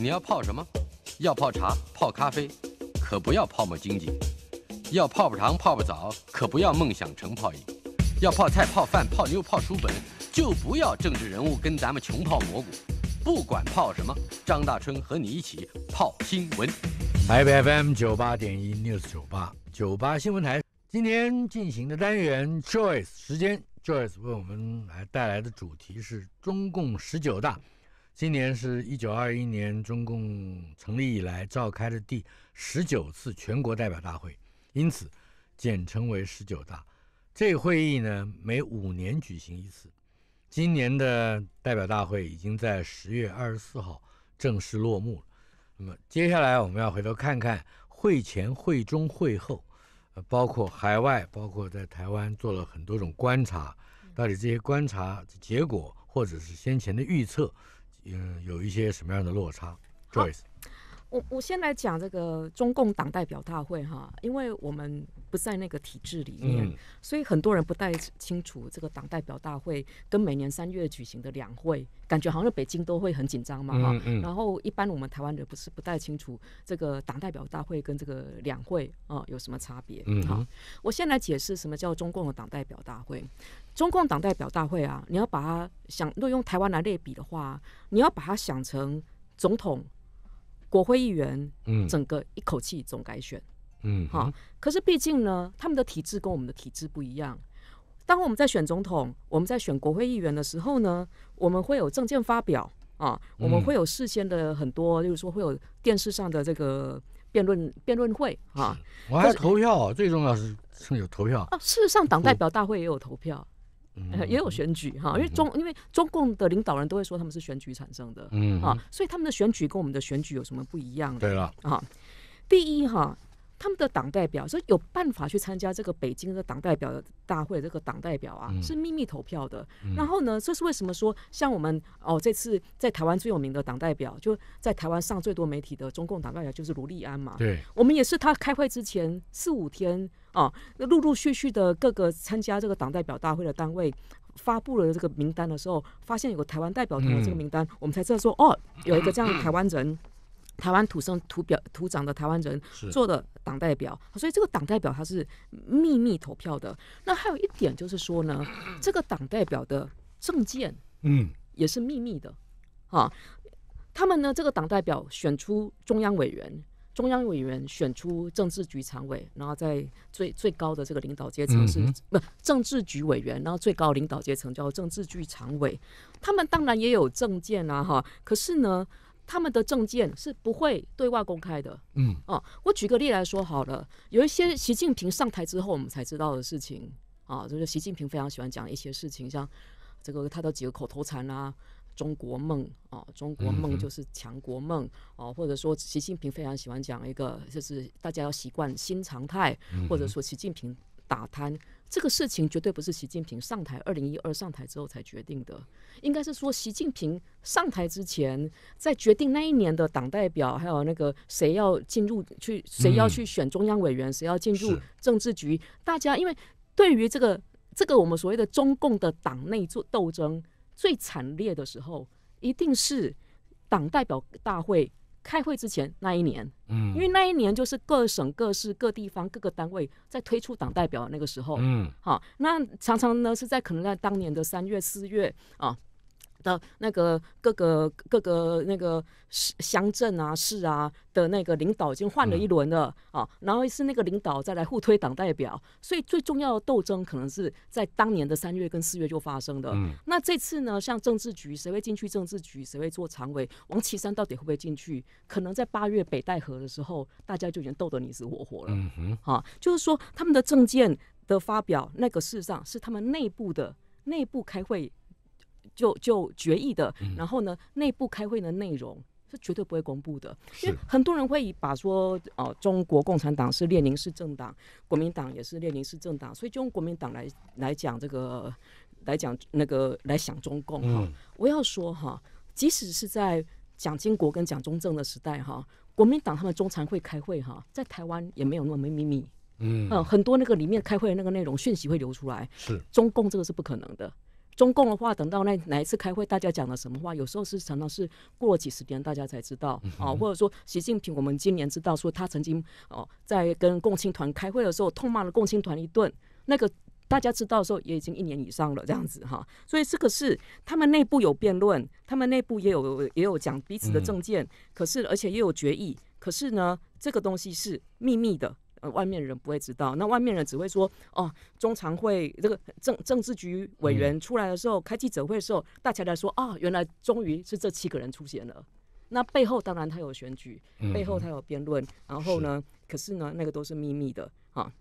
你要泡什么？要泡茶、泡咖啡，可不要泡沫经济；要泡泡糖、泡泡澡，可不要梦想成泡影；要泡菜、泡饭、泡妞、泡书本，就不要政治人物跟咱们穷泡蘑菇。不管泡什么，张大春和你一起泡新闻。h b FM 九八点一 News 九八九八新闻台今天进行的单元 Joyce 时间 Joyce 为我们来带来的主题是中共十九大。今年是一九二一年中共成立以来召开的第十九次全国代表大会，因此简称为十九大。这会议呢，每五年举行一次。今年的代表大会已经在十月二十四号正式落幕了。那么接下来我们要回头看看会前、会中、会后，呃，包括海外，包括在台湾做了很多种观察，到底这些观察结果或者是先前的预测。嗯，有一些什么样的落差，Joyce？我我先来讲这个中共党代表大会哈，因为我们不在那个体制里面，所以很多人不太清楚这个党代表大会跟每年三月举行的两会，感觉好像北京都会很紧张嘛哈。然后一般我们台湾人不是不太清楚这个党代表大会跟这个两会啊有什么差别？好，我先来解释什么叫中共的党代表大会。中共党代表大会啊，你要把它想，如果用台湾来类比的话，你要把它想成总统。国会议员，嗯，整个一口气总改选，嗯，好。可是毕竟呢，他们的体制跟我们的体制不一样。当我们在选总统，我们在选国会议员的时候呢，我们会有证件发表啊，我们会有事先的很多，就是说会有电视上的这个辩论辩论会啊。我还是投票，最重要是是有投票。啊。事实上党代表大会也有投票。也有选举哈，因为中因为中共的领导人都会说他们是选举产生的，嗯啊，所以他们的选举跟我们的选举有什么不一样的？对了啊，第一哈。他们的党代表以有办法去参加这个北京的党代表的大会，这个党代表啊是秘密投票的。然后呢，这是为什么说像我们哦，这次在台湾最有名的党代表，就在台湾上最多媒体的中共党代表就是卢立安嘛。对，我们也是他开会之前四五天啊，那陆陆续续的各个参加这个党代表大会的单位发布了这个名单的时候，发现有个台湾代表团的这个名单，我们才知道说哦，有一个这样的台湾人。台湾土生土表土长的台湾人做的党代表，所以这个党代表他是秘密投票的。那还有一点就是说呢，这个党代表的证件，嗯，也是秘密的。哈，他们呢，这个党代表选出中央委员，中央委员选出政治局常委，然后在最最高的这个领导阶层是不政治局委员，然后最高领导阶层叫政治局常委，他们当然也有证件啊，哈，可是呢。他们的证件是不会对外公开的。嗯哦，我举个例来说好了，有一些习近平上台之后我们才知道的事情啊，就是习近平非常喜欢讲一些事情，像这个他的几个口头禅啊，“中国梦”啊，“中国梦就是强国梦”哦，或者说习近平非常喜欢讲一个就是大家要习惯新常态，或者说习近平打贪。这个事情绝对不是习近平上台二零一二上台之后才决定的，应该是说习近平上台之前，在决定那一年的党代表，还有那个谁要进入去，谁要去选中央委员，谁要进入政治局，大家因为对于这个这个我们所谓的中共的党内做斗争最惨烈的时候，一定是党代表大会。开会之前那一年，嗯，因为那一年就是各省、各市、各地方、各个单位在推出党代表那个时候，嗯，好，那常常呢是在可能在当年的三月、四月啊。的那个各个各个那个市乡镇啊市啊的那个领导已经换了一轮了啊，然后是那个领导再来互推党代表，所以最重要的斗争可能是在当年的三月跟四月就发生的。嗯，那这次呢，像政治局谁会进去，政治局谁会做常委，王岐山到底会不会进去，可能在八月北戴河的时候，大家就已经斗得你死我活了。嗯哼，啊，就是说他们的政见的发表，那个事实上是他们内部的内部开会。就就决议的，然后呢，内部开会的内容是绝对不会公布的。因为很多人会把说，哦，中国共产党是列宁式政党，国民党也是列宁式政党，所以就用国民党来来讲这个，来讲那个，来想中共哈。我要说哈，即使是在蒋经国跟蒋中正的时代哈，国民党他们中常会开会哈，在台湾也没有那么秘密。嗯。很多那个里面开会的那个内容讯息会流出来。是。中共这个是不可能的。中共的话，等到那哪一次开会，大家讲了什么话，有时候是常常是过了几十年大家才知道啊，或者说习近平，我们今年知道说他曾经哦在跟共青团开会的时候痛骂了共青团一顿，那个大家知道的时候也已经一年以上了，这样子哈。所以这个是他们内部有辩论，他们内部也有也有讲彼此的政见，可是而且也有决议，可是呢这个东西是秘密的。呃，外面人不会知道，那外面人只会说，哦，中常会这个政政治局委员出来的时候，开记者会的时候，大家来说啊，原来终于是这七个人出现了。那背后当然他有选举，背后他有辩论，然后呢，可是呢，那个都是秘密的啊。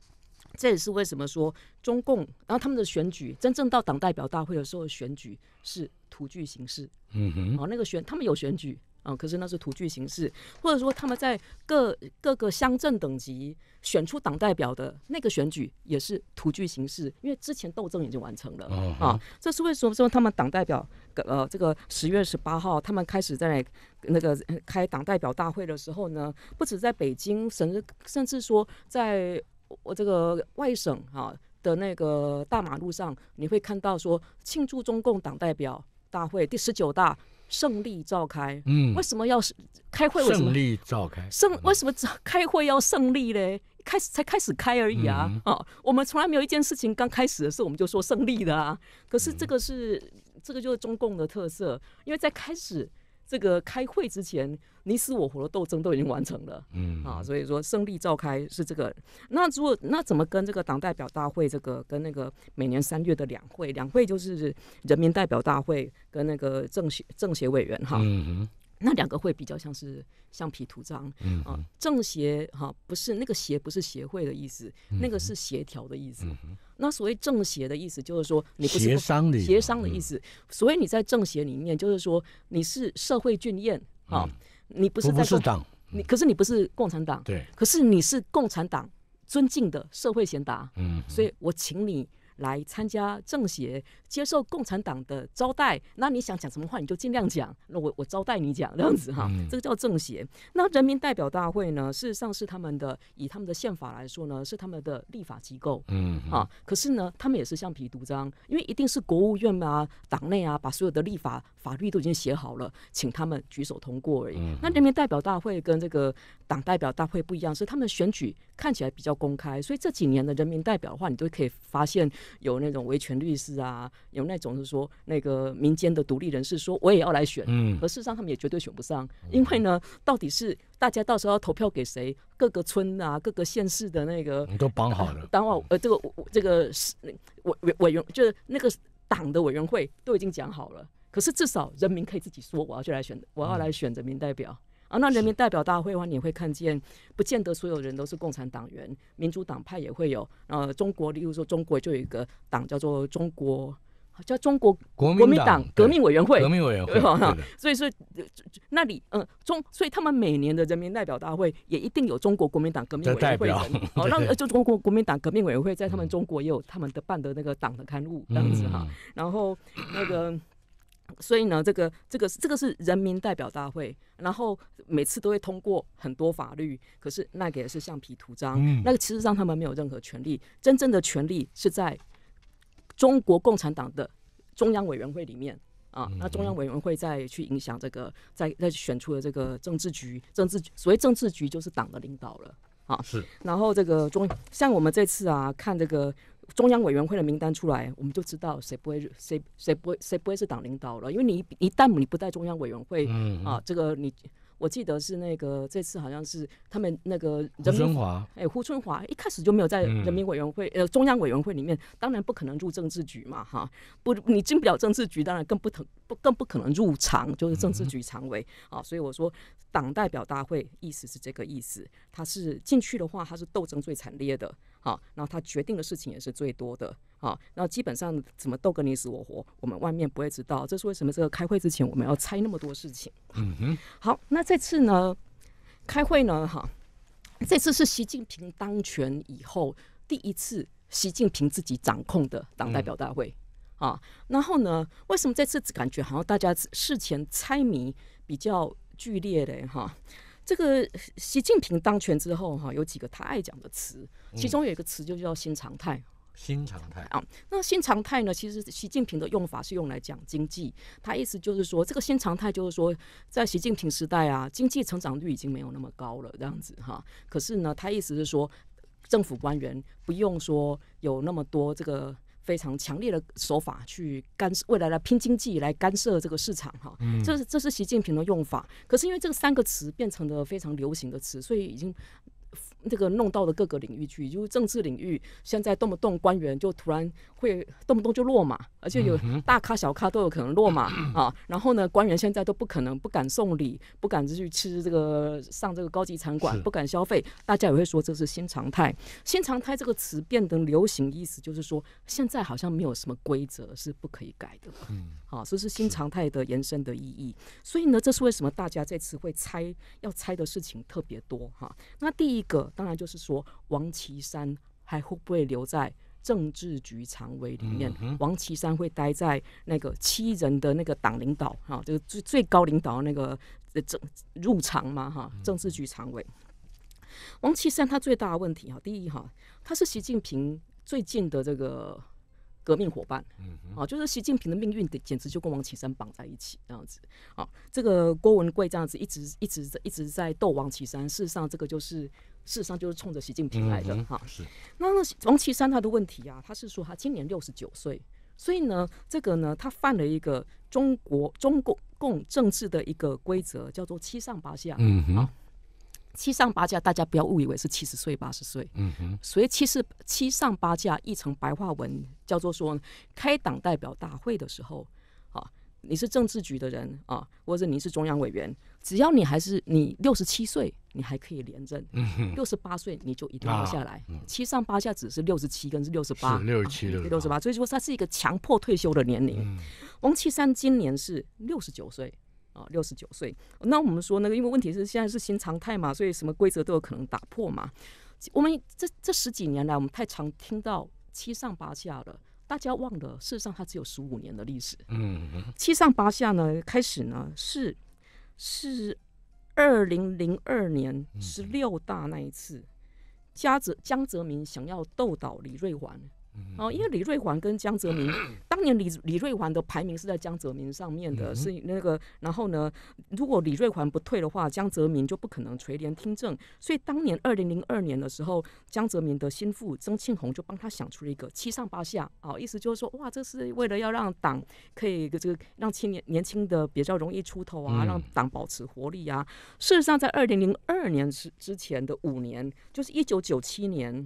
这也是为什么说中共，然后他们的选举，真正到党代表大会的时候，选举是图剧形式，嗯哼，那个选他们有选举。啊，可是那是土据形式，或者说他们在各各个乡镇等级选出党代表的那个选举也是土据形式，因为之前斗争已经完成了啊。这是为什么说他们党代表呃这个十月十八号他们开始在那个开党代表大会的时候呢？不止在北京，甚至甚至说在我这个外省啊的那个大马路上，你会看到说庆祝中共党代表大会第十九大。胜利召开，嗯，为什么要开会？胜利召开，胜为什么开会要胜利嘞？开始才开始开而已啊！哦，我们从来没有一件事情刚开始的时候我们就说胜利的啊。可是这个是这个就是中共的特色，因为在开始。这个开会之前，你死我活的斗争都已经完成了，嗯啊，所以说胜利召开是这个。那如果那怎么跟这个党代表大会，这个跟那个每年三月的两会，两会就是人民代表大会跟那个政协政协委员哈。那两个会比较像是橡皮图章啊，政协哈不是那个协不是协会的意思，那个是协调的意思。那所谓政协的意思就是说你协商的协商的意思，所以你在政协里面就是说你是社会俊彦啊，你不是在党，你可是你不是共产党，对，可是你是共产党尊敬的社会贤达，嗯，所以我请你。来参加政协，接受共产党的招待，那你想讲什么话你就尽量讲，那我我招待你讲这样子哈，这个叫政协。那人民代表大会呢，事实上是他们的以他们的宪法来说呢，是他们的立法机构，嗯，啊，可是呢，他们也是橡皮图章，因为一定是国务院啊、党内啊，把所有的立法法律都已经写好了，请他们举手通过而已。那人民代表大会跟这个党代表大会不一样，是他们选举。看起来比较公开，所以这几年的人民代表的话，你都可以发现有那种维权律师啊，有那种是说那个民间的独立人士说我也要来选，嗯，可事实上他们也绝对选不上，因为呢，到底是大家到时候要投票给谁？各个村啊，各个县市的那个你都绑好了，等会呃，这个这个委委委员就是那个党的委员会都已经讲好了，可是至少人民可以自己说我要去来选，我要来选人民代表。啊，那人民代表大会的话，你会看见，不见得所有人都是共产党员，民主党派也会有。呃，中国，例如说，中国就有一个党叫做中国，叫中国国民党革命委员会。革命委员会，对所以是那里，嗯，中，所以他们每年的人民代表大会也一定有中国国民党革命委员会，哦，让 就中国国民党革命委员会在他们中国也有他们的办的那个党的刊物，这样子哈。然后那个。所以呢，这个、这个、这个是人民代表大会，然后每次都会通过很多法律，可是那给的是橡皮图章，那个其实上他们没有任何权利，真正的权利是在中国共产党的中央委员会里面啊，那中央委员会再去影响这个，再再选出的这个政治局，政治局所谓政治局就是党的领导了啊，是，然后这个中像我们这次啊，看这个。中央委员会的名单出来，我们就知道谁不会谁谁不会谁不会是党领导了。因为你一旦你不在中央委员会啊，这个你我记得是那个这次好像是他们那个人春华，哎，胡春华一开始就没有在人民委员会呃中央委员会里面，当然不可能入政治局嘛哈。不，你进不了政治局，当然更不同不更不可能入常就是政治局常委啊。所以我说党代表大会意思是这个意思，他是进去的话，他是斗争最惨烈的。好，然后他决定的事情也是最多的。好，那基本上怎么斗个你死我活，我们外面不会知道。这是为什么？这个开会之前我们要猜那么多事情。嗯哼。好，那这次呢？开会呢？哈，这次是习近平当权以后第一次习近平自己掌控的党代表大会。啊，然后呢？为什么这次感觉好像大家事前猜谜比较剧烈嘞？哈。这个习近平当权之后哈，有几个他爱讲的词，其中有一个词就叫新常态。新常态啊，那新常态呢？其实习近平的用法是用来讲经济，他意思就是说，这个新常态就是说，在习近平时代啊，经济成长率已经没有那么高了，这样子哈。可是呢，他意思是说，政府官员不用说有那么多这个。非常强烈的手法去干，涉未来的拼经济来干涉这个市场哈，这是这是习近平的用法。可是因为这三个词变成了非常流行的词，所以已经。这个弄到了各个领域去，就是政治领域，现在动不动官员就突然会动不动就落马，而且有大咖、小咖都有可能落马 啊。然后呢，官员现在都不可能不敢送礼，不敢去吃这个上这个高级餐馆，不敢消费，大家也会说这是新常态。新常态这个词变得流行，意思就是说现在好像没有什么规则是不可以改的。嗯。好，这是新常态的延伸的意义。所以呢，这是为什么大家这次会猜要猜的事情特别多哈。那第一个当然就是说，王岐山还会不会留在政治局常委里面？王岐山会待在那个七人的那个党领导哈，就是最最高领导那个政入常吗哈？政治局常委。王岐山他最大的问题哈，第一哈，他是习近平最近的这个。革命伙伴，嗯啊，就是习近平的命运，得简直就跟王岐山绑在一起这样子啊。这个郭文贵这样子一直一直在一直在斗王岐山，事实上这个就是事实上就是冲着习近平来的哈。是，那王岐山他的问题啊，他是说他今年六十九岁，所以呢，这个呢他犯了一个中国中共共政治的一个规则，叫做七上八下，嗯哼。七上八下，大家不要误以为是七十岁、八十岁。嗯哼。所以七十七上八下译成白话文叫做说，开党代表大会的时候，啊，你是政治局的人啊，或者你是中央委员，只要你还是你六十七岁，你还可以连任；六十八岁你就一定要下来。七上八下只是六十七跟是六十八，六十七、六十八。所以说它是一个强迫退休的年龄。王岐山今年是六十九岁。啊，六十九岁。那我们说那个，因为问题是现在是新常态嘛，所以什么规则都有可能打破嘛。我们这这十几年来，我们太常听到七上八下了，大家忘了，事实上它只有十五年的历史。嗯，七上八下呢，开始呢是是二零零二年十六大那一次，江泽江泽民想要斗倒李瑞环。哦，因为李瑞环跟江泽民，当年李李瑞环的排名是在江泽民上面的，是那个。然后呢，如果李瑞环不退的话，江泽民就不可能垂帘听政。所以当年二零零二年的时候，江泽民的心腹曾庆红就帮他想出了一个七上八下哦，意思就是说，哇，这是为了要让党可以这个让青年年轻的比较容易出头啊，让党保持活力啊。事实上，在二零零二年之之前的五年，就是一九九七年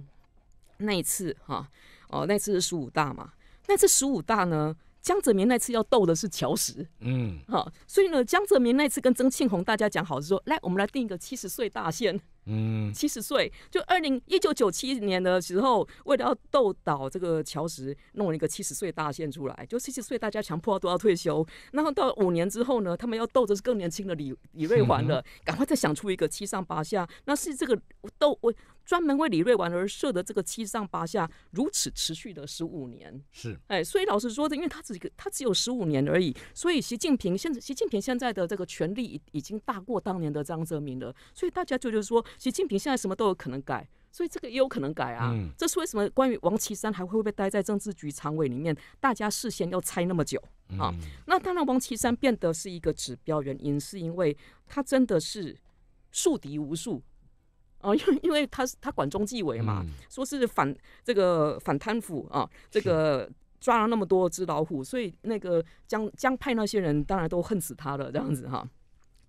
那一次哈。哦，那次是十五大嘛？那次十五大呢，江泽民那次要斗的是乔石，嗯，好，所以呢，江泽民那次跟曾庆红大家讲好是说，来，我们来定一个七十岁大限，嗯，七十岁，就二零一九九七年的时候，为了要斗倒这个乔石，弄了一个七十岁大限出来，就七十岁大家强迫都要退休，然后到五年之后呢，他们要斗的是更年轻的李李瑞环了，赶快再想出一个七上八下，那是这个斗我。专门为李瑞环而设的这个七上八下，如此持续了十五年，是哎，所以老实说，的，因为他只他只有十五年而已，所以习近平现在习近平现在的这个权力已已经大过当年的张泽民了，所以大家就觉得说，习近平现在什么都有可能改，所以这个也有可能改啊。这是为什么？关于王岐山还会不会待在政治局常委里面，大家事先要猜那么久啊？那当然，王岐山变得是一个指标，原因是因为他真的是树敌无数。哦，因因为他是他管中纪委嘛，说是反这个反贪腐啊，这个抓了那么多只老虎，所以那个江江派那些人当然都恨死他了，这样子哈。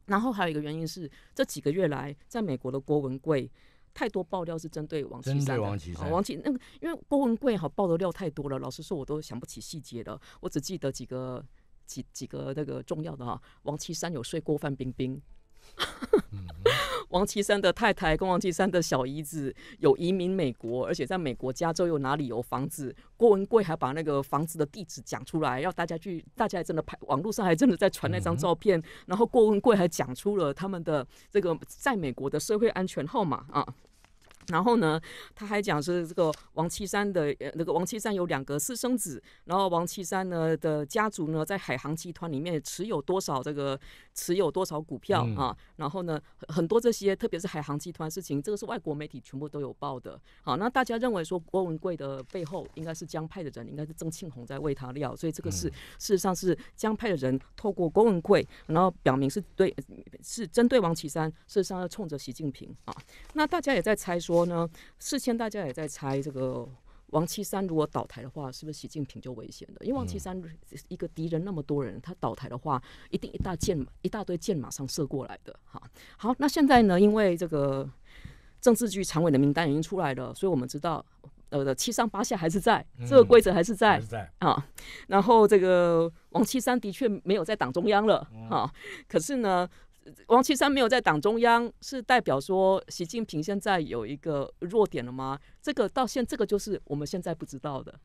然后还有一个原因是，这几个月来在美国的郭文贵太多爆料是针对王岐山，王岐那个因为郭文贵哈爆的料太多了，老实说我都想不起细节了，我只记得几个几几个那个重要的哈，王岐山有睡过范冰冰。王岐山的太太跟王岐山的小姨子有移民美国，而且在美国加州有哪里有房子？郭文贵还把那个房子的地址讲出来，要大家去，大家真的拍，网络上还真的在传那张照片。然后郭文贵还讲出了他们的这个在美国的社会安全号码啊。然后呢，他还讲是这个王岐山的呃那个王岐山有两个私生子，然后王岐山呢的家族呢在海航集团里面持有多少这个持有多少股票啊？然后呢很多这些特别是海航集团事情，这个是外国媒体全部都有报的。好，那大家认为说郭文贵的背后应该是江派的人，应该是曾庆红在喂他料，所以这个是事实上是江派的人透过郭文贵，然后表明是对是针对王岐山，事实上要冲着习近平啊。那大家也在猜说。说呢，事先大家也在猜，这个王岐山如果倒台的话，是不是习近平就危险的？因为王岐山一个敌人那么多人，他倒台的话，一定一大箭、一大堆箭马上射过来的。哈，好，那现在呢，因为这个政治局常委的名单已经出来了，所以我们知道，呃，七上八下还是在这个规则还是在啊。然后这个王岐山的确没有在党中央了，哈，可是呢。王岐山没有在党中央，是代表说习近平现在有一个弱点了吗？这个到现，这个就是我们现在不知道的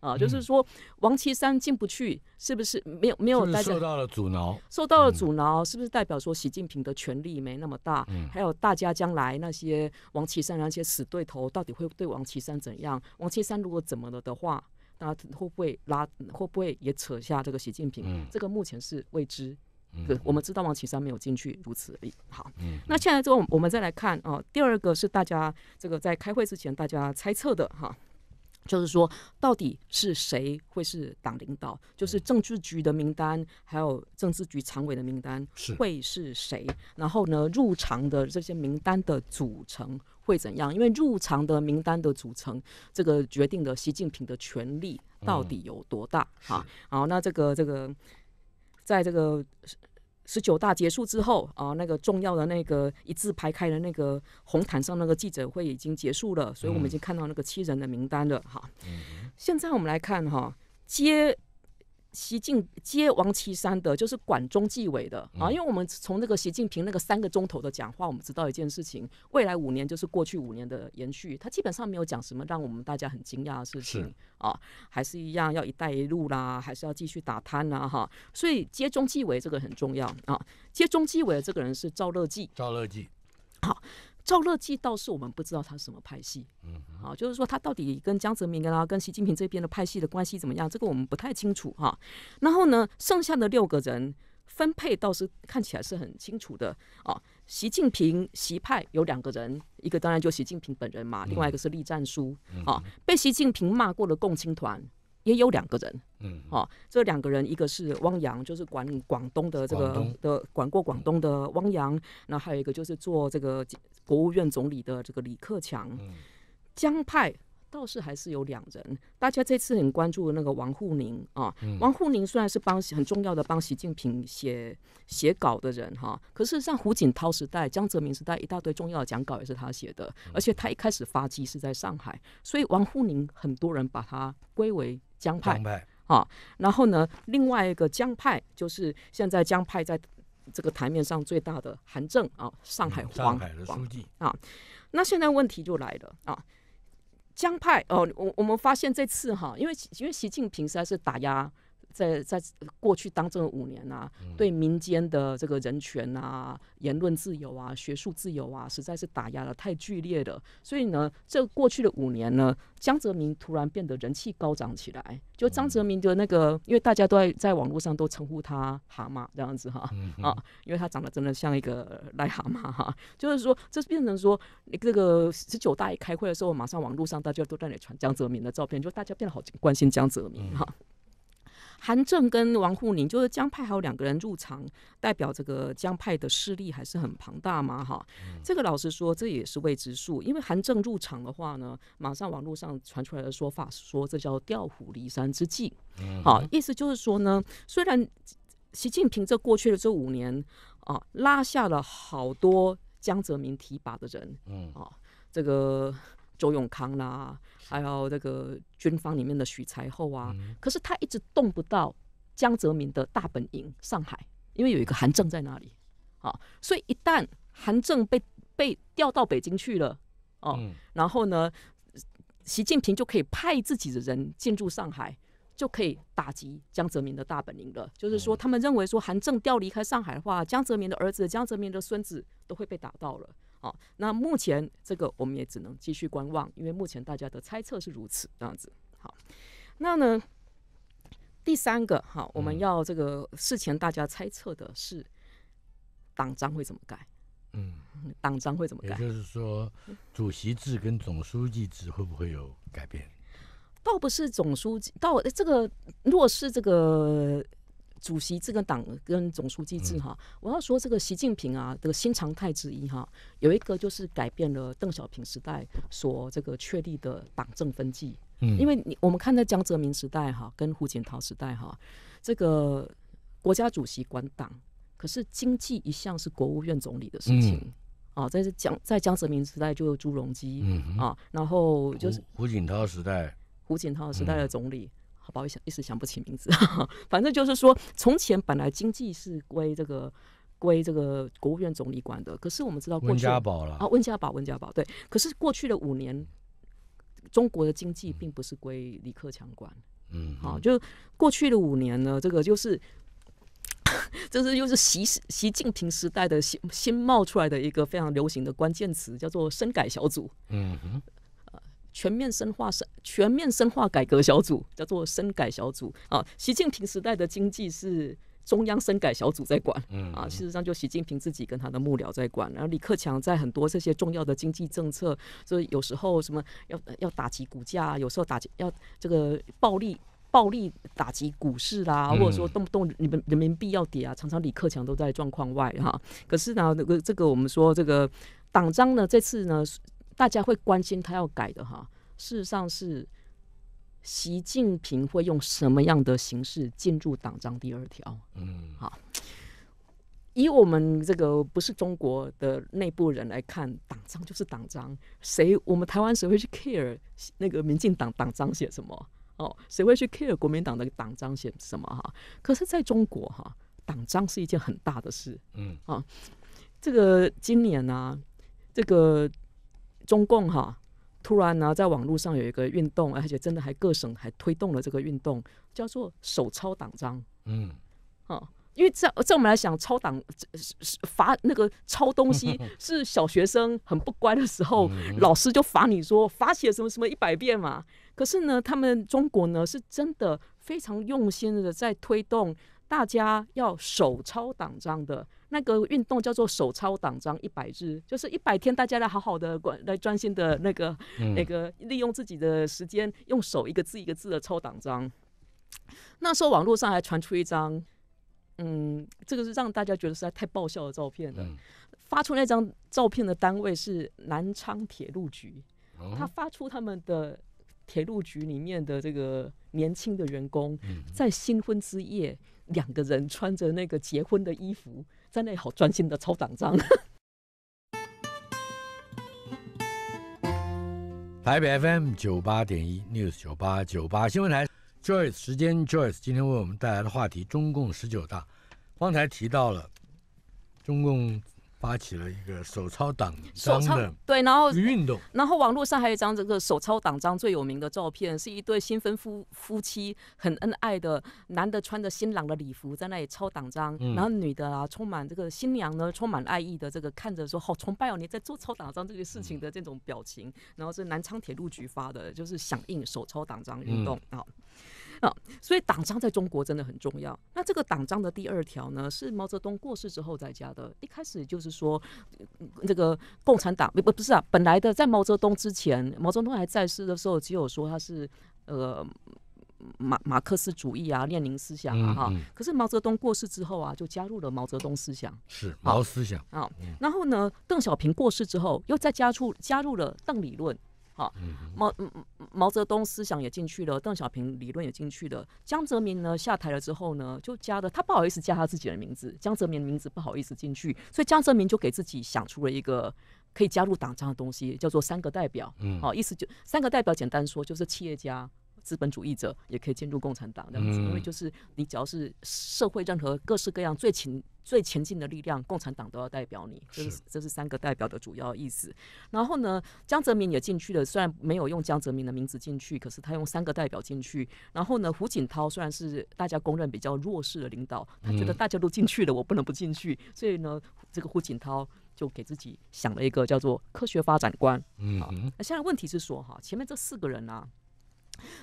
啊。就是说王岐山进不去，是不是没有没有大家受到了阻挠？受到了阻挠，是不是代表说习近平的权力没那么大？还有大家将来那些王岐山那些死对头到底会对王岐山怎样？王岐山如果怎么了的话，那会不会拉？会不会也扯下这个习近平？嗯，这个目前是未知。我们知道王岐山没有进去，如此而已。好，那现在之后，我们再来看啊，第二个是大家这个在开会之前大家猜测的哈，就是说到底是谁会是党领导，就是政治局的名单，还有政治局常委的名单会是谁？然后呢，入场的这些名单的组成会怎样？因为入场的名单的组成，这个决定的习近平的权力到底有多大？哈，好，那这个这个。在这个十九大结束之后啊，那个重要的那个一字排开的那个红毯上那个记者会已经结束了，所以我们已经看到那个七人的名单了。哈。现在我们来看哈接。习近接王岐山的，就是管中纪委的啊。因为我们从那个习近平那个三个钟头的讲话，我们知道一件事情：未来五年就是过去五年的延续。他基本上没有讲什么让我们大家很惊讶的事情啊，还是一样要“一带一路”啦，还是要继续打贪啦。哈。所以接中纪委这个很重要啊。接中纪委的这个人是赵乐际，赵乐际，好。赵乐际倒是我们不知道他什么派系，嗯，啊，就是说他到底跟江泽民跟他跟习近平这边的派系的关系怎么样？这个我们不太清楚哈。然后呢，剩下的六个人分配倒是看起来是很清楚的啊。习近平习派有两个人，一个当然就习近平本人嘛，另外一个是栗战书啊，被习近平骂过的共青团也有两个人，嗯，哦，这两个人一个是汪洋，就是管广东的这个的管过广东的汪洋，那还有一个就是做这个。国务院总理的这个李克强，江派倒是还是有两人。大家这次很关注那个王沪宁啊，王沪宁虽然是帮很重要的帮习近平写写稿的人哈，可是像胡锦涛时代、江泽民时代，一大堆重要的讲稿也是他写的。而且他一开始发迹是在上海，所以王沪宁很多人把他归为江派。江派啊，然后呢，另外一个江派就是现在江派在。这个台面上最大的韩正啊，上海黄，上海的书记啊，那现在问题就来了啊，江派哦，我我们发现这次哈，因为因为习近平实在是打压。在在过去当政五年啊，对民间的这个人权啊、言论自由啊、学术自由啊，实在是打压的太剧烈了。所以呢，这过去的五年呢，江泽民突然变得人气高涨起来。就江泽民的那个，因为大家都在在网络上都称呼他“蛤蟆”这样子哈啊，因为他长得真的像一个癞蛤蟆哈。就是说，这变成说这个十九大开会的时候，马上网络上大家都在那传江泽民的照片，就大家变得好关心江泽民哈。韩正跟王沪宁就是江派还有两个人入场，代表这个江派的势力还是很庞大嘛，哈。这个老实说这也是未知数，因为韩正入场的话呢，马上网络上传出来的说法说这叫调虎离山之计，好，意思就是说呢，虽然习近平这过去的这五年啊拉下了好多江泽民提拔的人，嗯啊这个。周永康啦，还有那个军方里面的许才厚啊，可是他一直动不到江泽民的大本营上海，因为有一个韩正在那里。好，所以一旦韩正被被调到北京去了，哦，然后呢，习近平就可以派自己的人进驻上海，就可以打击江泽民的大本营了。就是说，他们认为说韩正调离开上海的话，江泽民的儿子、江泽民的孙子都会被打到了。哦，那目前这个我们也只能继续观望，因为目前大家的猜测是如此这样子。好，那呢第三个好，我们要这个事前大家猜测的是党章会怎么改？嗯，党章会怎么改？也就是说，主席制跟总书记制会不会有改变？倒不是总书记，倒这个若是这个。主席这个党跟总书记制哈，我要说这个习近平啊的新常态之一哈，有一个就是改变了邓小平时代所这个确立的党政分际，嗯，因为你我们看在江泽民时代哈，跟胡锦涛时代哈，这个国家主席管党，可是经济一向是国务院总理的事情，啊，在江在江泽民时代就朱镕基，啊，然后就是胡锦涛时代，胡锦涛时代的总理。不好意思，一时想不起名字 反正就是说，从前本来经济是归这个归这个国务院总理管的，可是我们知道温家宝了啊，温家宝，温家宝对。可是过去的五年，中国的经济并不是归李克强管，嗯，啊，就过去的五年呢，这个就是，这是又是习习近平时代的新新冒出来的一个非常流行的关键词，叫做“深改小组”，嗯哼。全面深化深全面深化改革小组叫做深改小组啊。习近平时代的经济是中央深改小组在管，啊，事实上就习近平自己跟他的幕僚在管。然后李克强在很多这些重要的经济政策，所以有时候什么要要打击股价，有时候打击要这个暴力暴力打击股市啦，或者说动不动你们人民币要跌啊，常常李克强都在状况外哈。可是呢，个这个我们说这个党章呢，这次呢。大家会关心他要改的哈。事实上是习近平会用什么样的形式进入党章第二条？嗯，好。以我们这个不是中国的内部人来看，党章就是党章。谁我们台湾谁会去 care 那个民进党党章写什么？哦，谁会去 care 国民党的党章写什么？哈。可是，在中国哈，党章是一件很大的事。嗯，啊，这个今年呢，这个。中共哈，突然呢，在网络上有一个运动，而且真的还各省还推动了这个运动，叫做手抄党章。嗯，啊，因为在在我们来想抄党罚那个抄东西，是小学生很不乖的时候，老师就罚你说罚写什么什么一百遍嘛。可是呢，他们中国呢是真的非常用心的在推动大家要手抄党章的。那个运动叫做手抄党章一百日，就是一百天，大家来好好的管，来专心的那个那个，利用自己的时间，用手一个字一个字的抄党章。那时候网络上还传出一张，嗯，这个是让大家觉得实在太爆笑的照片的。发出那张照片的单位是南昌铁路局，他发出他们的铁路局里面的这个年轻的员工，在新婚之夜，两个人穿着那个结婚的衣服。在那好专心的抄党章。台北 FM 九八点一，news 九八九八新闻台，Joyce 时间，Joyce 今天为我们带来的话题：中共十九大。方才提到了中共。发起了一个手抄党章的对，然后运动，然后网络上还有一张这个手抄党章最有名的照片，是一对新婚夫夫妻很恩爱的，男的穿着新郎的礼服在那里抄党章，然后女的啊充满这个新娘呢充满爱意的这个看着说好崇拜哦你在做抄党章这个事情的这种表情，然后是南昌铁路局发的，就是响应手抄党章运动啊。所以党章在中国真的很重要。那这个党章的第二条呢，是毛泽东过世之后再加的。一开始就是说，这个共产党不不是啊，本来的在毛泽东之前，毛泽东还在世的时候，只有说他是呃马马克思主义啊、列宁思想啊哈。可是毛泽东过世之后啊，就加入了毛泽东思想，是毛思想啊。然后呢，邓小平过世之后，又再加出加入了邓理论。好，毛毛泽东思想也进去了，邓小平理论也进去了。江泽民呢下台了之后呢，就加的，他不好意思加他自己的名字，江泽民的名字不好意思进去，所以江泽民就给自己想出了一个可以加入党章的东西，叫做“三个代表”。嗯，好，意思就“三个代表”，简单说就是企业家。资本主义者也可以进入共产党这样子，因为就是你只要是社会任何各式各样最前最前进的力量，共产党都要代表你。这是，这是三个代表的主要意思。然后呢，江泽民也进去了，虽然没有用江泽民的名字进去，可是他用三个代表进去。然后呢，胡锦涛虽然是大家公认比较弱势的领导，他觉得大家都进去了，我不能不进去，所以呢，这个胡锦涛就给自己想了一个叫做科学发展观。嗯，那现在问题是说哈，前面这四个人呢？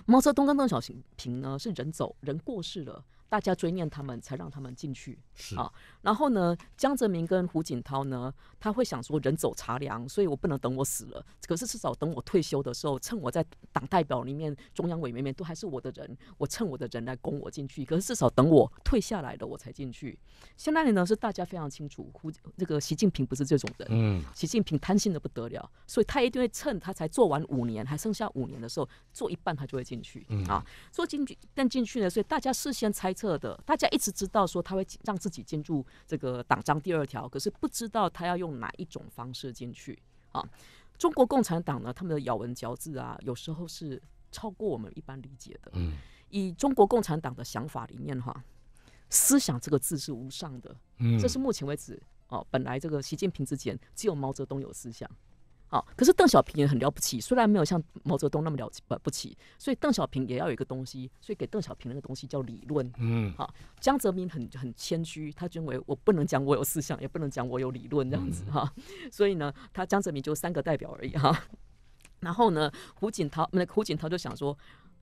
毛泽东跟邓小平呢，是人走人过世了。大家追念他们，才让他们进去。是啊，然后呢，江泽民跟胡锦涛呢，他会想说人走茶凉，所以我不能等我死了。可是至少等我退休的时候，趁我在党代表里面、中央委员里面都还是我的人，我趁我的人来攻我进去。可是至少等我退下来了，我才进去。现在呢，是大家非常清楚，胡这个习近平不是这种人。嗯，习近平贪心的不得了，所以他一定会趁他才做完五年，还剩下五年的时候，做一半他就会进去。嗯啊，做进去但进去呢，所以大家事先猜测。的，大家一直知道说他会让自己进入这个党章第二条，可是不知道他要用哪一种方式进去啊。中国共产党呢，他们的咬文嚼字啊，有时候是超过我们一般理解的。嗯，以中国共产党的想法里面哈，思想这个字是无上的。嗯，这是目前为止啊，本来这个习近平之前只有毛泽东有思想。好，可是邓小平也很了不起，虽然没有像毛泽东那么了不起，所以邓小平也要有一个东西，所以给邓小平那个东西叫理论。嗯，好，江泽民很很谦虚，他认为我不能讲我有思想，也不能讲我有理论这样子哈，所以呢，他江泽民就三个代表而已哈。然后呢，胡锦涛，那胡锦涛就想说，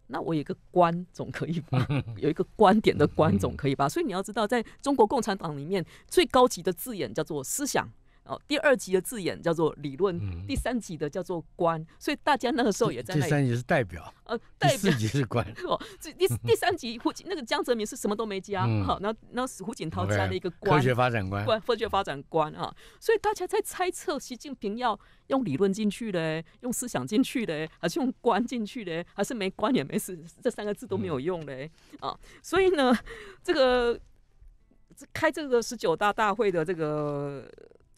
那我有一个观总可以吧，有一个观点的观总可以吧，所以你要知道，在中国共产党里面最高级的字眼叫做思想。哦，第二集的字眼叫做理论，第三集的叫做观，所以大家那个时候也在。第三集是代表，呃，代表。第四集是观。哦，这第 第三集胡锦那个江泽民是什么都没加，好，那那是胡锦涛加的一个观，科学发展观，观科学发展观啊。所以大家在猜测习近平要用理论进去的，用思想进去的，还是用观进去的，还是没观也没事，这三个字都没有用嘞啊。所以呢，这个开这个十九大大会的这个。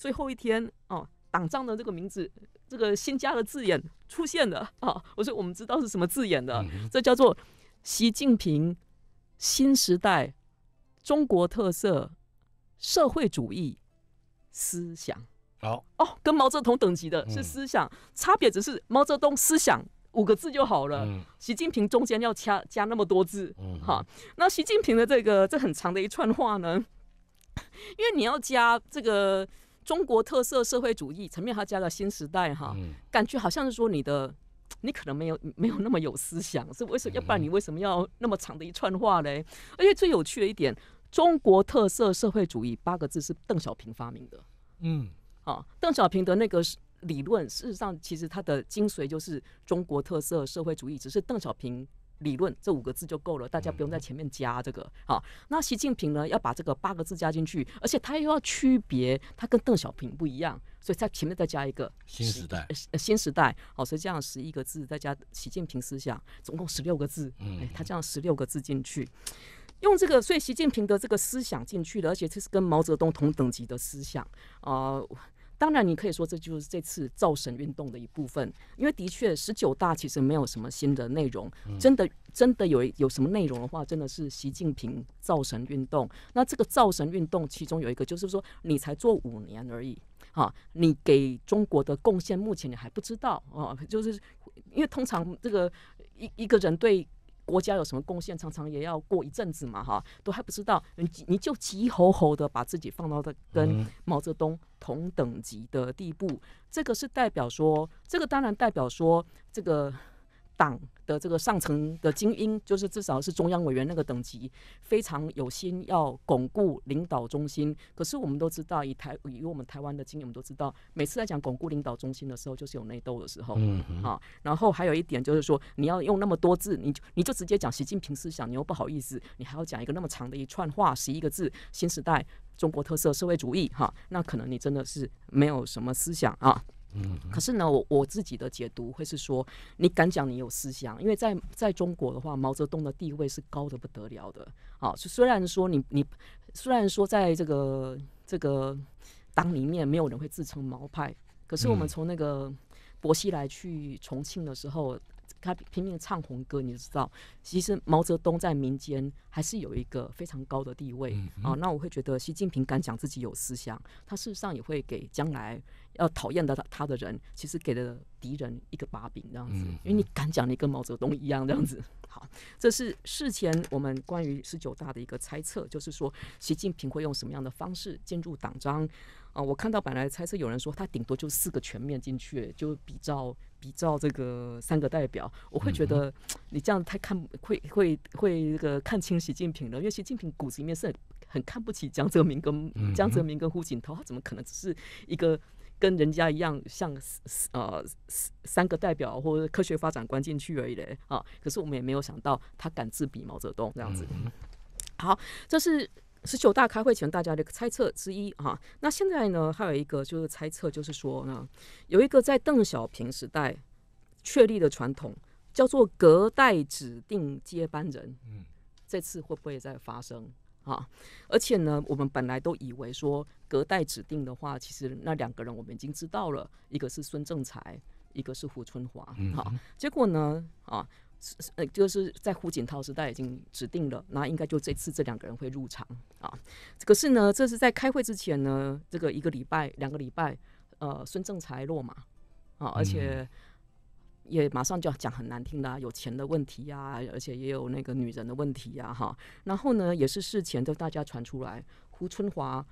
最后一天哦，党章的这个名字，这个新加的字眼出现了啊！我说我们知道是什么字眼的，这叫做习近平新时代中国特色社会主义思想。好哦，跟毛泽东等级的是思想，差别只是毛泽东思想五个字就好了，习近平中间要加加那么多字。嗯，哈。那习近平的这个这很长的一串话呢，因为你要加这个。中国特色社会主义前面还加了新时代哈，感觉好像是说你的，你可能没有没有那么有思想，是为什么要不然你为什么要那么长的一串话嘞？而且最有趣的一点，中国特色社会主义八个字是邓小平发明的，嗯，啊，邓小平的那个理论，事实上其实他的精髓就是中国特色社会主义，只是邓小平。理论这五个字就够了，大家不用在前面加这个好，那习近平呢，要把这个八个字加进去，而且他又要区别他跟邓小平不一样，所以在前面再加一个新时代，新时代，好，所以这样十一个字再加习近平思想，总共十六个字，嗯，他这样十六个字进去，用这个，所以习近平的这个思想进去了，而且这是跟毛泽东同等级的思想啊。当然，你可以说这就是这次造神运动的一部分，因为的确，十九大其实没有什么新的内容。真的，真的有有什么内容的话，真的是习近平造神运动。那这个造神运动其中有一个，就是说你才做五年而已，哈，你给中国的贡献目前你还不知道哦。就是因为通常这个一一个人对。国家有什么贡献，常常也要过一阵子嘛，哈，都还不知道，你你就急吼吼的把自己放到跟毛泽东同等级的地步，这个是代表说，这个当然代表说这个党。的这个上层的精英，就是至少是中央委员那个等级，非常有心要巩固领导中心。可是我们都知道，以台以我们台湾的经验，我们都知道，每次在讲巩固领导中心的时候，就是有内斗的时候。嗯。好，然后还有一点就是说，你要用那么多字，你就你就直接讲习近平思想，你又不好意思，你还要讲一个那么长的一串话，十一个字，新时代中国特色社会主义，哈，那可能你真的是没有什么思想啊。可是呢，我我自己的解读会是说，你敢讲你有思想，因为在在中国的话，毛泽东的地位是高的不得了的。啊，虽然说你你虽然说在这个这个党里面没有人会自称毛派，可是我们从那个薄熙来去重庆的时候。他拼命唱红歌，你就知道，其实毛泽东在民间还是有一个非常高的地位啊。那我会觉得，习近平敢讲自己有思想，他事实上也会给将来要讨厌的他的人，其实给了敌人一个把柄，这样子。因为你敢讲，你跟毛泽东一样，这样子。好，这是事前我们关于十九大的一个猜测，就是说习近平会用什么样的方式进入党章啊？我看到本来猜测有人说，他顶多就四个全面进去，就比较。比照这个三个代表，我会觉得你这样太看会会会那个看清习近平了，因为习近平骨子里面是很很看不起江泽民跟江泽民跟胡锦涛，他怎么可能只是一个跟人家一样像呃三个代表或者科学发展观进去而已嘞啊？可是我们也没有想到他敢自比毛泽东这样子。好，这是。十九大开会前，大家的猜测之一啊。那现在呢，还有一个就是猜测，就是说呢，有一个在邓小平时代确立的传统，叫做隔代指定接班人。嗯，这次会不会再发生啊？而且呢，我们本来都以为说隔代指定的话，其实那两个人我们已经知道了，一个是孙政才，一个是胡春华。嗯，好，结果呢，啊。呃，就是在胡锦涛时代已经指定了，那应该就这次这两个人会入场啊。可是呢，这是在开会之前呢，这个一个礼拜、两个礼拜，呃，孙政才落马啊，而且也马上就要讲很难听的啊，有钱的问题呀，而且也有那个女人的问题呀，哈。然后呢，也是事前都大家传出来，胡春华。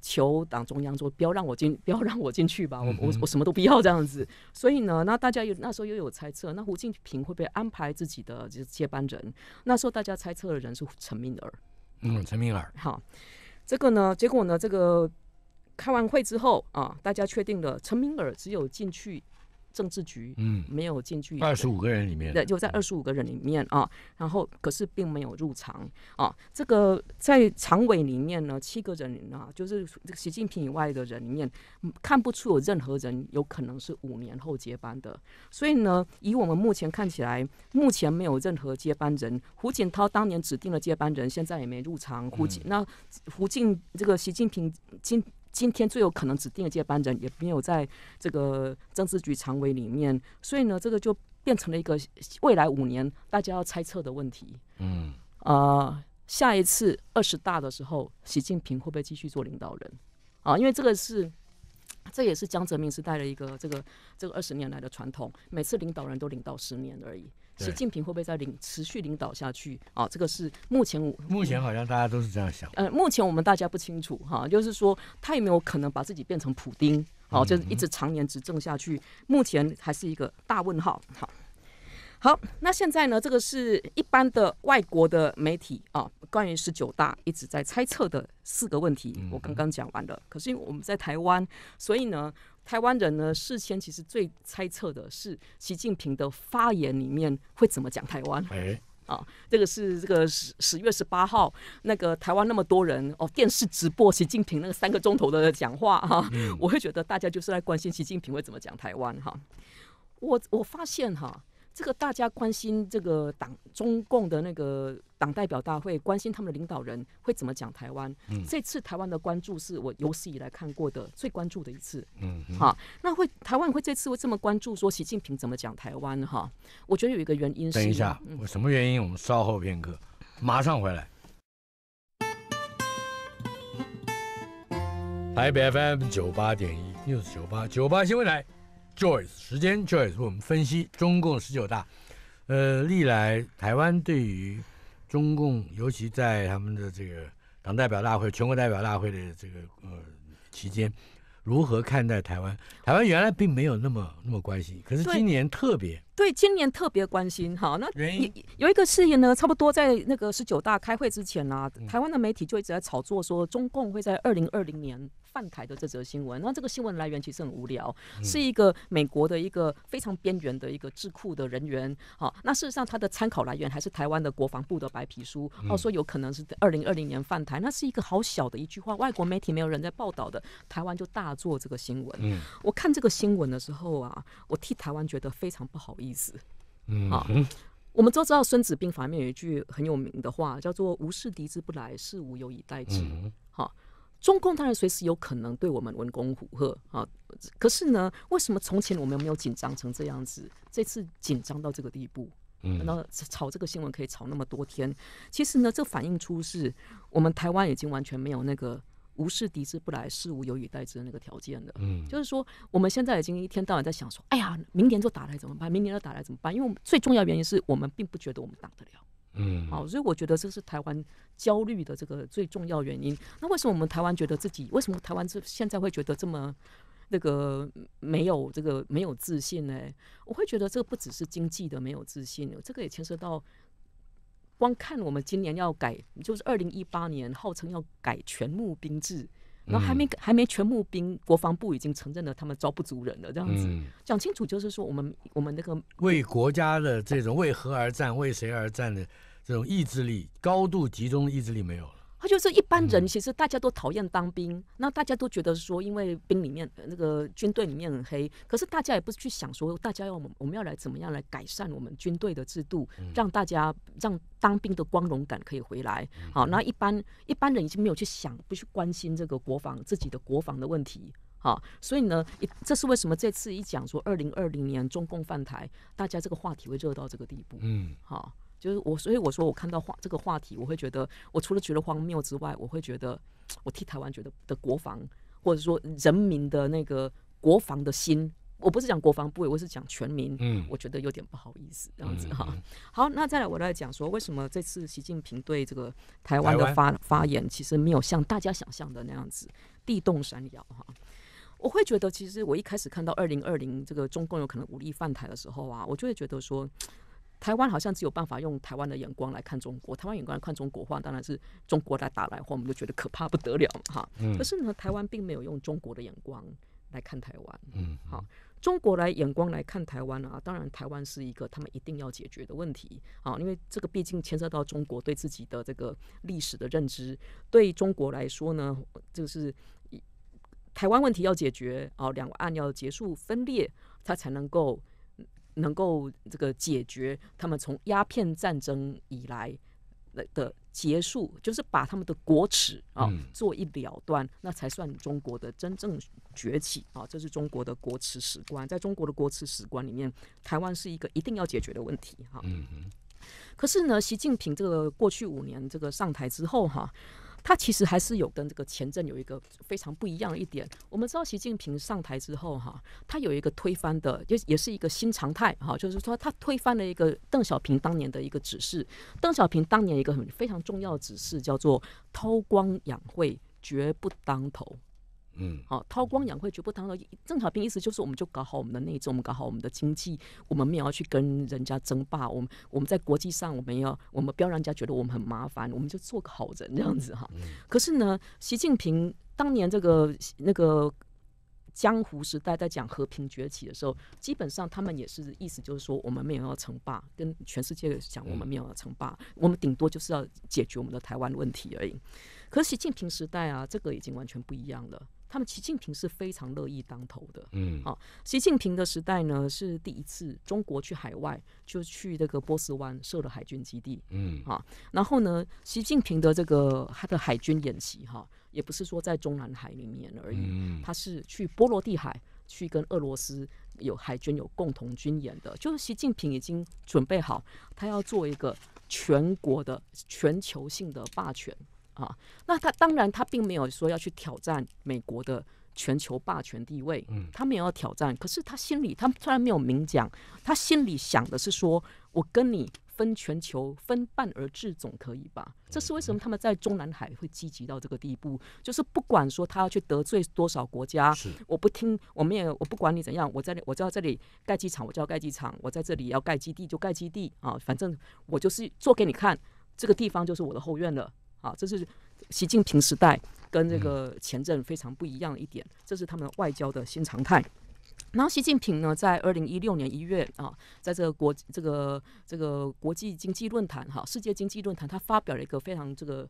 求党中央说不要让我进，不要让我进去吧，我我我什么都不要这样子。所以呢，那大家又那时候又有猜测，那胡锦平会不会安排自己的就是接班人？那时候大家猜测的人是陈敏尔。嗯，陈敏尔。好，这个呢，结果呢，这个开完会之后啊，大家确定了，陈敏尔只有进去。政治局，嗯，没有进去，二十五个人里面，对，就在二十五个人里面啊，然后可是并没有入场啊。这个在常委里面呢，七个人啊，就是这个习近平以外的人里面，看不出有任何人有可能是五年后接班的。所以呢，以我们目前看起来，目前没有任何接班人。胡锦涛当年指定的接班人现在也没入场。胡锦那胡锦这个习近平今。今天最有可能指定的接班人也没有在这个政治局常委里面，所以呢，这个就变成了一个未来五年大家要猜测的问题。嗯，啊，下一次二十大的时候，习近平会不会继续做领导人？啊，因为这个是，这也是江泽民时代的一个这个这个二十年来的传统，每次领导人都领到十年而已。习近平会不会在领持续领导下去啊？这个是目前我目前好像大家都是这样想。呃，目前我们大家不清楚哈，就是说他有没有可能把自己变成普丁？好，就是一直常年执政下去。目前还是一个大问号。好，好，那现在呢？这个是一般的外国的媒体啊，关于十九大一直在猜测的四个问题，我刚刚讲完了。可是因为我们在台湾，所以呢。台湾人呢，事先其实最猜测的是习近平的发言里面会怎么讲台湾。哎，啊，这个是这个十十月十八号那个台湾那么多人哦，电视直播习近平那个三个钟头的讲话哈，我会觉得大家就是在关心习近平会怎么讲台湾哈。我我发现哈。这个大家关心这个党，中共的那个党代表大会关心他们的领导人会怎么讲台湾。这次台湾的关注是我有史以来看过的最关注的一次。嗯，好，那会台湾会这次会这么关注说习近平怎么讲台湾？哈，我觉得有一个原因。等一下，我什么原因？我们稍后片刻，马上回来。北 f m 九八点一，六十九八，九八新闻台。Joyce，时间 Joyce，我们分析中共十九大。呃，历来台湾对于中共，尤其在他们的这个党代表大会、全国代表大会的这个呃期间，如何看待台湾？台湾原来并没有那么那么关心，可是今年特别。对，今年特别关心。哈。那原因有一个事情呢，差不多在那个十九大开会之前呢，台湾的媒体就一直在炒作说，中共会在二零二零年。范凯的这则新闻，那这个新闻来源其实很无聊，是一个美国的一个非常边缘的一个智库的人员。好，那事实上他的参考来源还是台湾的国防部的白皮书，哦，说有可能是二零二零年泛台，那是一个好小的一句话，外国媒体没有人在报道的，台湾就大做这个新闻。嗯，我看这个新闻的时候啊，我替台湾觉得非常不好意思。嗯，好、我们都知道孙子兵法里面有一句很有名的话，叫做“无事敌之不来，事无有以待之”。中共当然随时有可能对我们文攻虎贺啊！可是呢，为什么从前我们没有紧张成这样子？这次紧张到这个地步，嗯，那炒这个新闻可以炒那么多天，其实呢，这反映出是我们台湾已经完全没有那个无事敌之不来，事无有以待之的那个条件了。嗯，就是说我们现在已经一天到晚在想说，哎呀，明年就打来怎么办？明年要打来怎么办？因为我们最重要原因是我们并不觉得我们挡得了。嗯，好，所以我觉得这是台湾焦虑的这个最重要原因。那为什么我们台湾觉得自己为什么台湾这现在会觉得这么那个没有这个没有自信呢？我会觉得这个不只是经济的没有自信，这个也牵涉到光看我们今年要改，就是二零一八年号称要改全募兵制，然后还没还没全募兵，国防部已经承认了他们招不足人了，这样子讲清楚就是说，我们我们那个为国家的这种为何而战、为谁而战的。这种意志力，高度集中意志力没有了。他就是一般人，其实大家都讨厌当兵，那大家都觉得说，因为兵里面那个军队里面很黑，可是大家也不去想说，大家要我们要来怎么样来改善我们军队的制度，让大家让当兵的光荣感可以回来。好，那一般一般人已经没有去想，不去关心这个国防自己的国防的问题。好，所以呢，这是为什么这次一讲说二零二零年中共犯台，大家这个话题会热到这个地步。嗯，好。就是我，所以我说我看到话这个话题，我会觉得，我除了觉得荒谬之外，我会觉得我替台湾觉得的国防，或者说人民的那个国防的心，我不是讲国防部，我是讲全民。嗯，我觉得有点不好意思这样子哈。好，那再来我来讲说，为什么这次习近平对这个台湾的发发言，其实没有像大家想象的那样子地动山摇哈？我会觉得，其实我一开始看到二零二零这个中共有可能武力犯台的时候啊，我就会觉得说。台湾好像只有办法用台湾的眼光来看中国。台湾眼光来看中国话，当然是中国来打来话，我们就觉得可怕不得了哈。可是呢，台湾并没有用中国的眼光来看台湾。嗯，好，中国来眼光来看台湾啊，当然台湾是一个他们一定要解决的问题啊，因为这个毕竟牵涉到中国对自己的这个历史的认知。对中国来说呢，就是台湾问题要解决啊，两岸要结束分裂，它才能够。能够这个解决他们从鸦片战争以来的结束，就是把他们的国耻啊做一了断，那才算中国的真正崛起啊！这是中国的国耻史观，在中国的国耻史观里面，台湾是一个一定要解决的问题哈。可是呢，习近平这个过去五年这个上台之后哈。他其实还是有跟这个前阵有一个非常不一样一点。我们知道习近平上台之后，哈，他有一个推翻的，也也是一个新常态，哈，就是说他推翻了一个邓小平当年的一个指示。邓小平当年一个很非常重要的指示叫做“韬光养晦，绝不当头”。嗯，好，韬光养晦，绝不当了。邓小平意思就是，我们就搞好我们的内政，搞好我们的经济，我们没有要去跟人家争霸。我们我们在国际上，我们要我们不要让人家觉得我们很麻烦，我们就做个好人这样子哈。可是呢，习近平当年这个那个江湖时代在讲和平崛起的时候，基本上他们也是意思就是说，我们没有要称霸，跟全世界讲我们没有要称霸，我们顶多就是要解决我们的台湾问题而已。可是习近平时代啊，这个已经完全不一样了。他们习近平是非常乐意当头的，嗯，好，习近平的时代呢是第一次中国去海外就去这个波斯湾设了海军基地，嗯，哈，然后呢，习近平的这个他的海军演习哈，也不是说在中南海里面而已，嗯，他是去波罗的海去跟俄罗斯有海军有共同军演的，就是习近平已经准备好他要做一个全国的全球性的霸权。啊，那他当然他并没有说要去挑战美国的全球霸权地位，嗯，他没有挑战，可是他心里他虽然没有明讲，他心里想的是说，我跟你分全球分半而治总可以吧？这是为什么他们在中南海会积极到这个地步？就是不管说他要去得罪多少国家，我不听，我们也我不管你怎样，我在我知道这里盖机场，我就要盖机场，我在这里要盖基地就盖基地啊，反正我就是做给你看，这个地方就是我的后院了。啊，这是习近平时代跟这个前阵非常不一样的一点，这是他们外交的新常态。然后习近平呢，在二零一六年一月啊，在这个国这个这个国际经济论坛哈，世界经济论坛，他发表了一个非常这个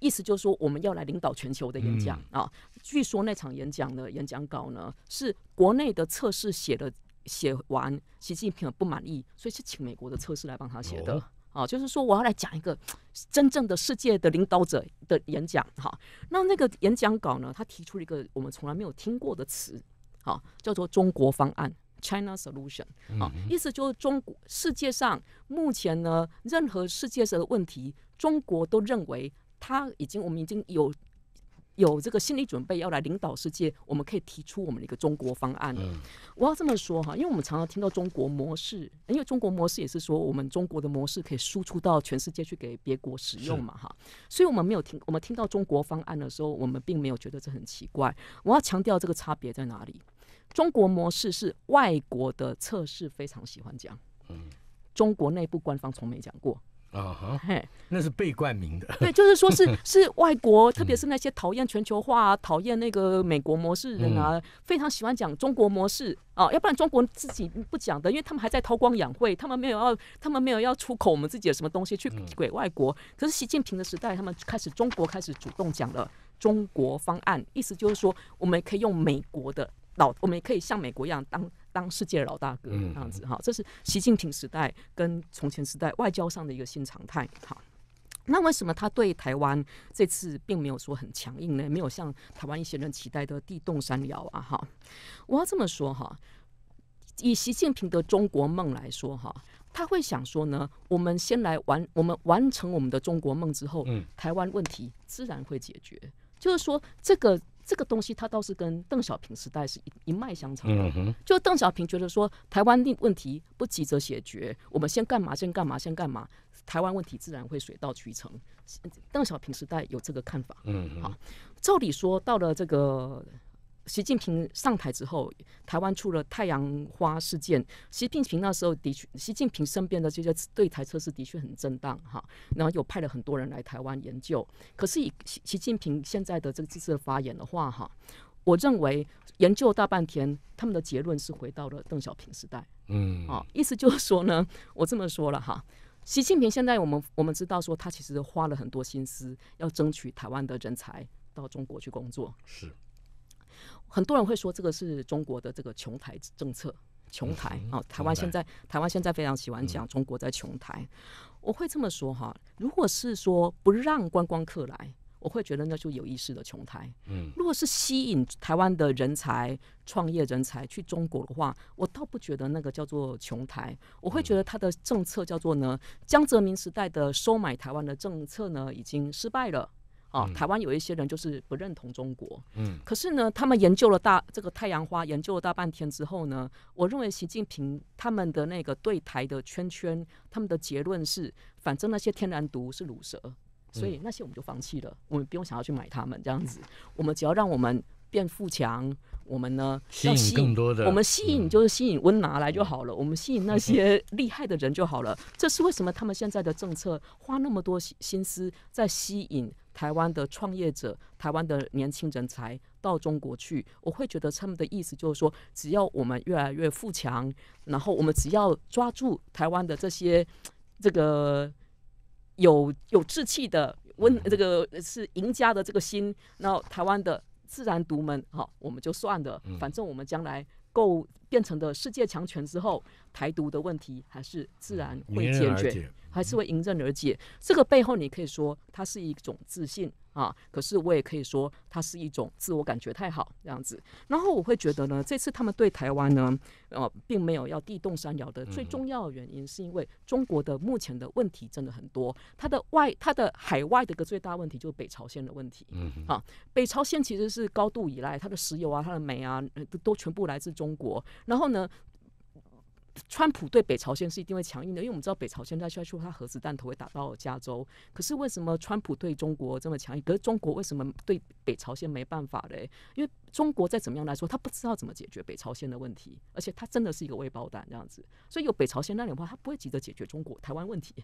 意思，就是说我们要来领导全球的演讲啊。据说那场演讲的演讲稿呢，是国内的测试写的，写完习近平很不满意，所以是请美国的测试来帮他写的。啊，就是说我要来讲一个真正的世界的领导者的演讲哈。那那个演讲稿呢，他提出了一个我们从来没有听过的词，啊，叫做“中国方案 ”（China Solution）。啊，意思就是中国世界上目前呢，任何世界上的问题，中国都认为他已经，我们已经有。有这个心理准备要来领导世界，我们可以提出我们的一个中国方案。我要这么说哈，因为我们常常听到中国模式，因为中国模式也是说我们中国的模式可以输出到全世界去给别国使用嘛哈。所以，我们没有听我们听到中国方案的时候，我们并没有觉得这很奇怪。我要强调这个差别在哪里？中国模式是外国的测试非常喜欢讲，中国内部官方从没讲过。啊哈，嘿，那是被冠名的。对，就是说，是 是外国，特别是那些讨厌全球化、讨厌那个美国模式人啊，非常喜欢讲中国模式啊。要不然，中国自己不讲的，因为他们还在韬光养晦，他们没有要，他们没有要出口我们自己的什么东西去给外国。可是习近平的时代，他们开始中国开始主动讲了中国方案，意思就是说，我们可以用美国的老，我们可以像美国一样当。当世界老大哥这样子哈，这是习近平时代跟从前时代外交上的一个新常态哈。那为什么他对台湾这次并没有说很强硬呢？没有像台湾一些人期待的地动山摇啊哈？我要这么说哈，以习近平的中国梦来说哈，他会想说呢，我们先来完，我们完成我们的中国梦之后，嗯，台湾问题自然会解决。就是说这个。这个东西它倒是跟邓小平时代是一一脉相承的，就邓小平觉得说台湾问题不急着解决，我们先干嘛先干嘛先干嘛，台湾问题自然会水到渠成。邓小平时代有这个看法，好，照理说到了这个。习近平上台之后，台湾出了太阳花事件。习近平那时候的确，习近平身边的这些对台测试的确很正当哈。然后又派了很多人来台湾研究。可是以习近平现在的这个这次发言的话哈，我认为研究大半天，他们的结论是回到了邓小平时代。嗯，啊，意思就是说呢，我这么说了哈，习近平现在我们我们知道说他其实花了很多心思要争取台湾的人才到中国去工作。是。很多人会说这个是中国的这个穷台政策，穷台啊！台湾现在台湾现在非常喜欢讲中国在穷台，我会这么说哈。如果是说不让观光客来，我会觉得那就有意识的穷台。嗯，如果是吸引台湾的人才、创业人才去中国的话，我倒不觉得那个叫做穷台。我会觉得他的政策叫做呢，江泽民时代的收买台湾的政策呢，已经失败了。啊，台湾有一些人就是不认同中国，嗯，可是呢，他们研究了大这个太阳花，研究了大半天之后呢，我认为习近平他们的那个对台的圈圈，他们的结论是，反正那些天然毒是乳蛇，所以那些我们就放弃了，我们不用想要去买他们这样子，我们只要让我们变富强。我们呢，吸引更多的。我们吸引就是吸引温拿来就好了，我们吸引那些厉害的人就好了。这是为什么他们现在的政策花那么多心思在吸引台湾的创业者、台湾的年轻人才到中国去？我会觉得他们的意思就是说，只要我们越来越富强，然后我们只要抓住台湾的这些这个有有志气的温，这个是赢家的这个心，那台湾的。自然独门好，我们就算了，反正我们将来够变成的世界强权之后，台独的问题还是自然会解决，还是会迎刃而解。这个背后，你可以说它是一种自信。啊，可是我也可以说，它是一种自我感觉太好这样子。然后我会觉得呢，这次他们对台湾呢，呃，并没有要地动山摇的。最重要的原因是因为中国的目前的问题真的很多，它的外、它的海外的一个最大问题就是北朝鲜的问题。嗯，好，北朝鲜其实是高度依赖它的石油啊、它的煤啊，都都全部来自中国。然后呢？川普对北朝鲜是一定会强硬的，因为我们知道北朝鲜在传出他核子弹头会打到加州。可是为什么川普对中国这么强硬？可是中国为什么对北朝鲜没办法嘞？因为中国再怎么样来说，他不知道怎么解决北朝鲜的问题，而且他真的是一个未爆弹这样子。所以有北朝鲜那里的话，他不会急着解决中国台湾问题。